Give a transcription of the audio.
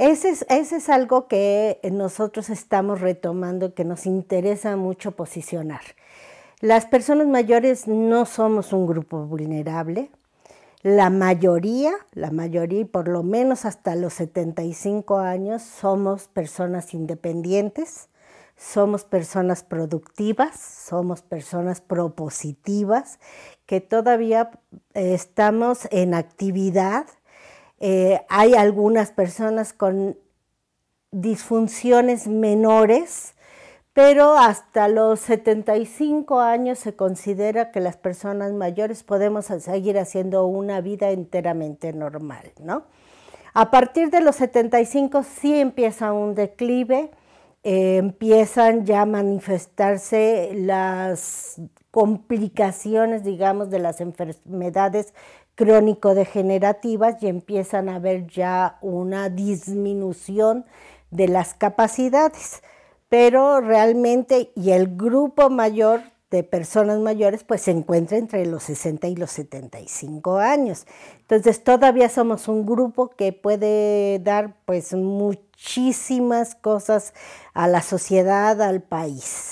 Ese es, algo que nosotros estamos retomando que nos interesa mucho posicionar. Las personas mayores no somos un grupo vulnerable. La mayoría, la mayoría, por lo menos hasta los 75 años, somos personas independientes, somos personas productivas, somos personas propositivas, que todavía estamos en actividad, eh, hay algunas personas con disfunciones menores, pero hasta los 75 años se considera que las personas mayores podemos seguir haciendo una vida enteramente normal, A partir de los 75 sí empieza un declive eh, empiezan ya a manifestarse las complicaciones, digamos, de las enfermedades crónico-degenerativas y empiezan a haber ya una disminución de las capacidades. Pero realmente, y el grupo mayor de personas mayores pues se encuentra entre los 60 y los 75 años. Entonces todavía somos un grupo que puede dar pues muchísimas cosas a la sociedad, al país.